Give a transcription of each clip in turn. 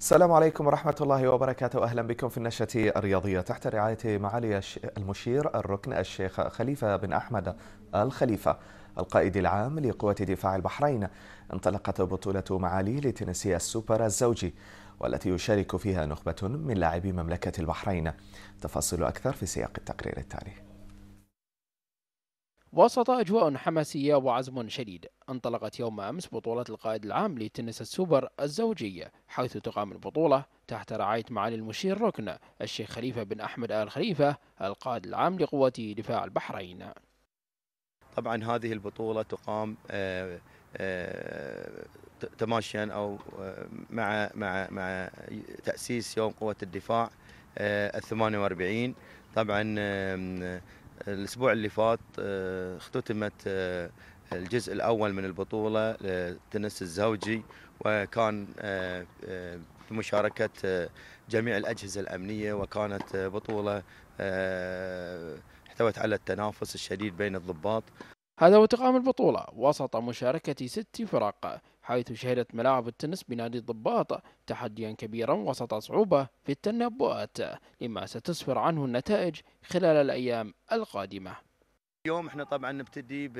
السلام عليكم ورحمة الله وبركاته أهلا بكم في النشرة الرياضية تحت رعاية معالي المشير الركن الشيخ خليفة بن أحمد الخليفة القائد العام لقوات دفاع البحرين انطلقت بطولة معالي لتنسي السوبر الزوجي والتي يشارك فيها نخبة من لاعبي مملكة البحرين تفاصيل أكثر في سياق التقرير التالي وسط أجواء حماسية وعزم شديد انطلقت يوم أمس بطولة القائد العام لتنس السوبر الزوجية حيث تقام البطولة تحت رعاية معالي المشير ركن الشيخ خليفة بن أحمد آل خليفة القائد العام لقوة دفاع البحرين طبعا هذه البطولة تقام آه، آه، تماشيا أو آه، مع مع مع تأسيس يوم قوة الدفاع الثمانية واربعين طبعا الاسبوع اللي فات آه، اختتمت آه، الجزء الاول من البطوله التنس الزوجي وكان بمشاركه آه، جميع الاجهزه الامنيه وكانت بطوله احتوت على التنافس الشديد بين الضباط هذا وتقام البطولة وسط مشاركة ست فرق حيث شهدت ملاعب التنس بنادي الضباط تحديا كبيرا وسط صعوبة في التنبؤات لما ستسفر عنه النتائج خلال الأيام القادمة اليوم احنا طبعا نبتدي ب...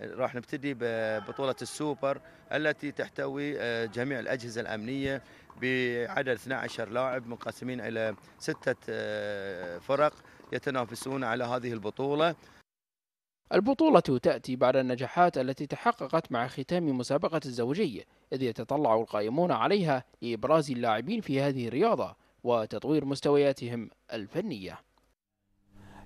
راح نبتدي ببطولة السوبر التي تحتوي آه، جميع الأجهزة الأمنية بعدد 12 لاعب منقسمين إلى ستة آه، فرق يتنافسون على هذه البطولة البطولة تأتي بعد النجاحات التي تحققت مع ختام مسابقة الزوجية إذ يتطلع القائمون عليها لإبراز اللاعبين في هذه الرياضة وتطوير مستوياتهم الفنية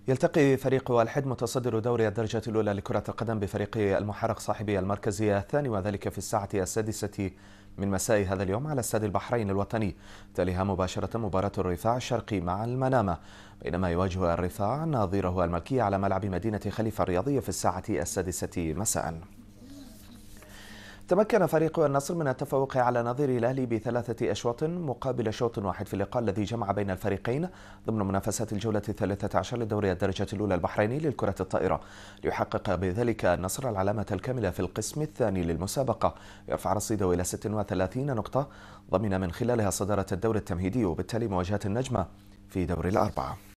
يلتقي فريق الحد متصدر دوري الدرجة الأولى لكرة القدم بفريق المحرق صاحب المركزية الثاني وذلك في الساعة السادسة من مساء هذا اليوم على استاد البحرين الوطني تليها مباشرة مباراة الرفاع الشرقي مع المنامة بينما يواجه الرفاع ناظيره الملكي على ملعب مدينة خليفة الرياضية في الساعة السادسة مساءً تمكن فريق النصر من التفوق على نظير الأهلي بثلاثة أشواط مقابل شوط واحد في اللقاء الذي جمع بين الفريقين ضمن منافسات الجولة الثالثة عشر لدوري الدرجة الأولى البحريني للكرة الطائرة ليحقق بذلك النصر العلامة الكاملة في القسم الثاني للمسابقة يرفع رصيده إلى 36 نقطة ضمن من خلالها صدارة الدور التمهيدي وبالتالي مواجهة النجمة في دوري الأربعة